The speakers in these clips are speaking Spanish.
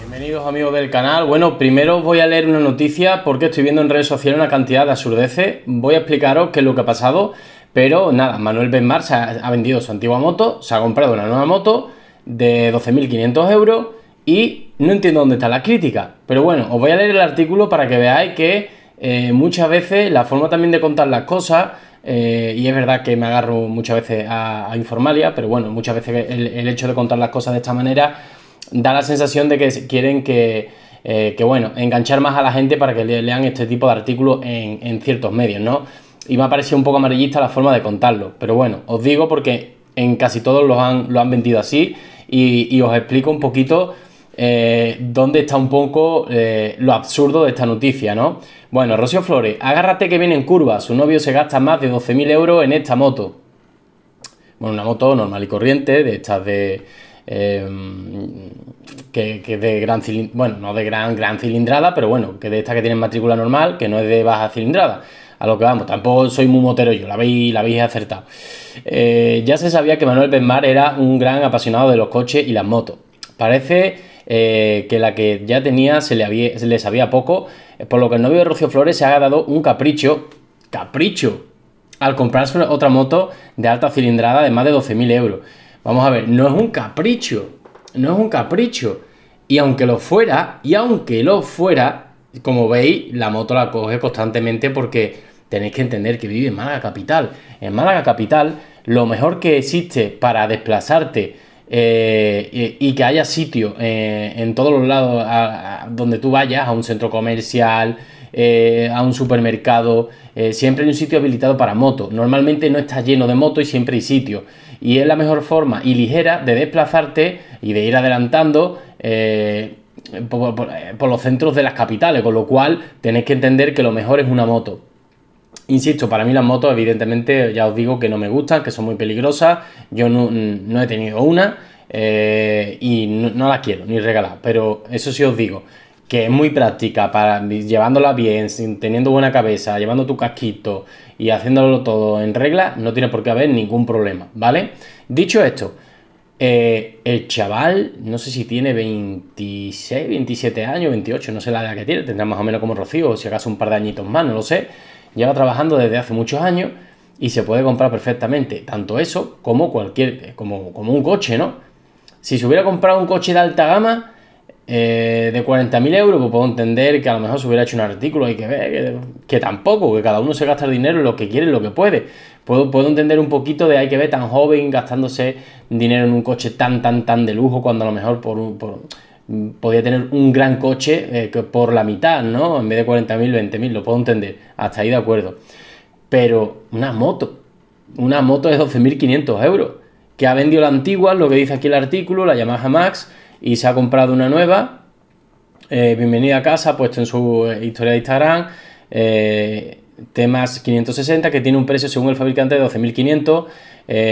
Bienvenidos amigos del canal. Bueno, primero voy a leer una noticia porque estoy viendo en redes sociales una cantidad de absurdeces. Voy a explicaros qué es lo que ha pasado. Pero nada, Manuel Benmar se ha, vendido su antigua moto, se ha comprado una nueva moto de 12.500 euros y no entiendo dónde está la crítica. Pero bueno, os voy a leer el artículo para que veáis que eh, muchas veces la forma también de contar las cosas eh, y es verdad que me agarro muchas veces a, informalia, pero bueno, muchas veces el, hecho de contar las cosas de esta manera da la sensación de que quieren eh, que, bueno, enganchar más a la gente para que lean este tipo de artículos en, ciertos medios, ¿no? Y me ha parecido un poco amarillista la forma de contarlo, pero bueno, os digo porque en casi todos los han, lo han vendido así y, y os explico un poquito eh, dónde está un poco eh, lo absurdo de esta noticia, ¿no? Bueno, Rocío Flores, agárrate que viene en curva, su novio se gasta más de 12.000 euros en esta moto. Bueno, una moto normal y corriente, de estas de... Em, que, es de gran cilindrada, bueno, no de gran, gran cilindrada, pero bueno, que de estas que tienen matrícula normal, que no es de baja cilindrada a lo que vamos. Tampoco soy muy motero yo, la habéis, la acertado. Eh, ya se sabía que Manuel Benmar era un gran apasionado de los coches y las motos. Parece eh, que la que ya tenía se, le había, se le sabía poco, eh, por lo que el novio de Rocío Flores se ha dado un capricho, capricho, al comprarse otra moto de alta cilindrada de más de 12.000 euros. Vamos a ver, no es un capricho, no es un capricho. Y aunque lo fuera, y aunque lo fuera, como veis, la moto la coge constantemente porque tenéis que entender que vive en Málaga Capital. En Málaga Capital, lo mejor que existe para desplazarte eh, y, que haya sitio eh, en todos los lados donde tú vayas, a un centro comercial, eh, a un supermercado, siempre hay un sitio habilitado para motos. Normalmente no está lleno de motos y siempre hay sitio. Y es la mejor forma y ligera de desplazarte y de ir adelantando. Por, los centros de las capitales, con lo cual tenés que entender que lo mejor es una moto. Insisto, para mí las motos evidentemente ya os digo que no me gustan, que son muy peligrosas. Yo no, he tenido una eh, y no, las quiero ni regalar. Pero eso sí os digo, que es muy práctica para llevándola bien, teniendo buena cabeza, llevando tu casquito y haciéndolo todo en regla, no tiene por qué haber ningún problema, ¿vale? Dicho esto, eh, el chaval, no sé si tiene 26, 27 años, 28, no sé la edad que tiene, tendrá más o menos como Rocío, o si acaso un par de añitos más, no lo sé lleva trabajando desde hace muchos años y se puede comprar perfectamente, tanto eso como cualquier, eh, como, como un coche, ¿no? Si se hubiera comprado un coche de alta gama eh, de 40.000 euros, pues puedo entender que a lo mejor se hubiera hecho un artículo hay que ver eh, que, tampoco, que cada uno se gasta el dinero en lo que quiere, en lo que puede. Puedo, puedo entender un poquito de hay que ver tan joven gastándose dinero en un coche tan, tan, tan de lujo cuando a lo mejor por un... Por, podía tener un gran coche eh, por la mitad, ¿no? En vez de 40.000, 20.000, lo puedo entender, hasta ahí de acuerdo. Pero una moto, una moto de 12.500 euros, que ha vendido la antigua, lo que dice aquí el artículo, la Yamaha Max, y se ha comprado una nueva. Eh, bienvenida a casa, puesto en su eh, historia de Instagram. Eh, temas 560 que tiene un precio según el fabricante de 12.500.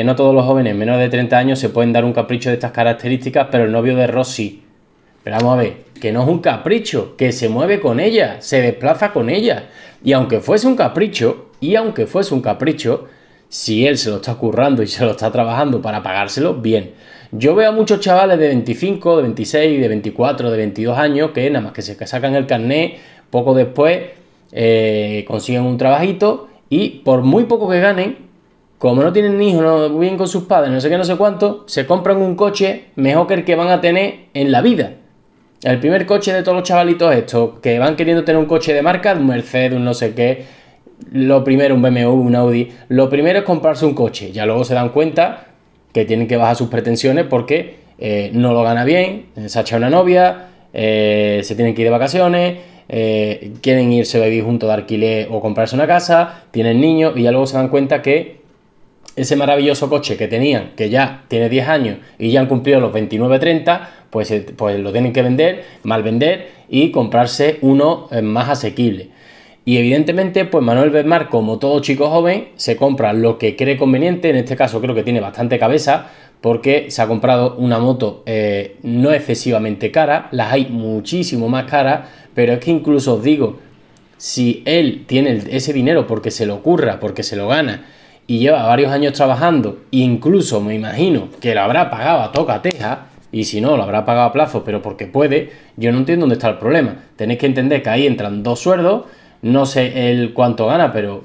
no todos los jóvenes Menos de 30 años se pueden dar un capricho de estas características, pero el novio de Rossi pero vamos a ver, que no es un capricho, que se mueve con ella, se desplaza con ella. Y aunque fuese un capricho, y aunque fuese un capricho, si él se lo está currando y se lo está trabajando para pagárselo, bien. Yo veo a muchos chavales de 25, de 26, de 24, de 22 años que nada más que se sacan el carnet, poco después eh, consiguen un trabajito y por muy poco que ganen, como no tienen hijos, no viven con sus padres, no sé qué, no sé cuánto, se compran un coche mejor que el que van a tener en la vida. El primer coche de todos los chavalitos estos que van queriendo tener un coche de marca, un Mercedes, un no sé qué, lo primero, un BMW, un Audi, lo primero es comprarse un coche. Ya luego se dan cuenta que tienen que bajar sus pretensiones porque eh, no lo gana bien, se ha echado una novia, eh, se tienen que ir de vacaciones, eh, quieren irse a vivir junto de alquiler o comprarse una casa, tienen niños y ya luego se dan cuenta que ese maravilloso coche que tenían, que ya tiene 10 años y ya han cumplido los 29, 30, pues, eh, pues lo tienen que vender, mal vender y comprarse uno eh, más asequible. Y evidentemente, pues Manuel Bermar, como todo chico joven, se compra lo que cree conveniente. En este caso, creo que tiene bastante cabeza porque se ha comprado una moto eh, no excesivamente cara. Las hay muchísimo más caras, pero es que incluso os digo, si él tiene ese dinero porque se lo ocurra, porque se lo gana y lleva varios años trabajando, incluso me imagino que lo habrá pagado a toca teja, y si no, lo habrá pagado a plazo, pero porque puede, yo no entiendo dónde está el problema. Tenéis que entender que ahí entran dos sueldos, no sé el cuánto gana, pero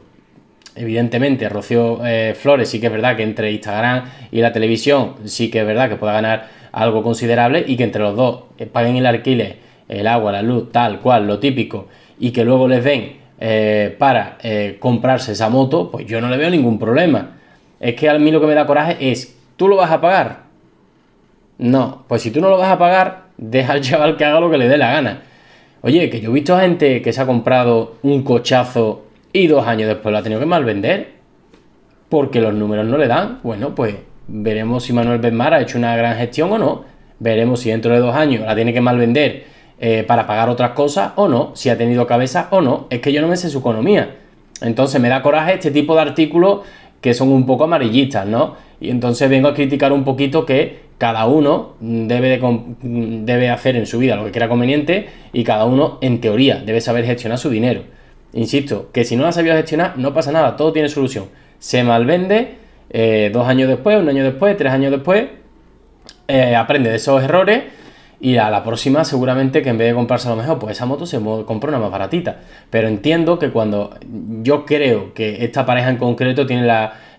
evidentemente Rocío eh, Flores sí que es verdad que entre Instagram y la televisión sí que es verdad que pueda ganar algo considerable y que entre los dos eh, paguen el alquiler, el agua, la luz, tal cual, lo típico, y que luego les den eh, para eh, comprarse esa moto, pues yo no le veo ningún problema. Es que a mí lo que me da coraje es, ¿tú lo vas a pagar? No, pues si tú no lo vas a pagar, deja al chaval que haga lo que le dé la gana. Oye, que yo he visto gente que se ha comprado un cochazo y dos años después lo ha tenido que mal vender porque los números no le dan. Bueno, pues veremos si Manuel Benmar ha hecho una gran gestión o no. Veremos si dentro de dos años la tiene que mal vender eh, para pagar otras cosas o no, si ha tenido cabeza o no, es que yo no me sé su economía. Entonces me da coraje este tipo de artículos que son un poco amarillistas, ¿no? Y entonces vengo a criticar un poquito que cada uno debe, debe hacer en su vida lo que quiera conveniente y cada uno, en teoría, debe saber gestionar su dinero. Insisto, que si no la sabido gestionar, no pasa nada, todo tiene solución. Se malvende eh, dos años después, un año después, tres años después, eh, aprende de esos errores y a la próxima seguramente que en vez de comprarse lo mejor, pues esa moto se compra una más baratita. Pero entiendo que cuando yo creo que esta pareja en concreto tiene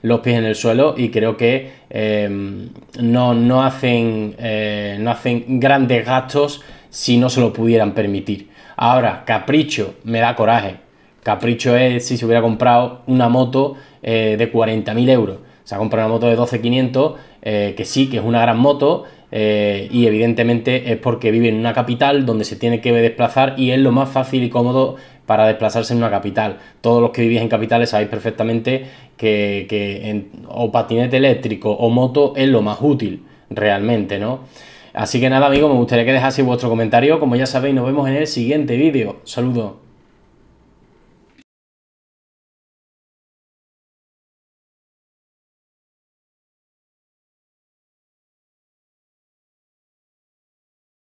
los pies en el suelo y creo que em, no, hacen, eh, no hacen grandes gastos si no se lo pudieran permitir. Ahora, capricho, me da coraje. Capricho es si se hubiera comprado una moto eh, de 40.000 euros. Se ha comprado una moto de 12.500, eh, que sí, que es una gran moto, eh, y evidentemente es porque vive en una capital donde se tiene que desplazar y es lo más fácil y cómodo para desplazarse en una capital. Todos los que vivís en capitales sabéis perfectamente que, o patinete eléctrico o moto es lo más útil realmente, ¿no? Así que nada amigos, me gustaría que dejaseis vuestro comentario. Como ya sabéis, nos vemos en el siguiente vídeo. Saludos.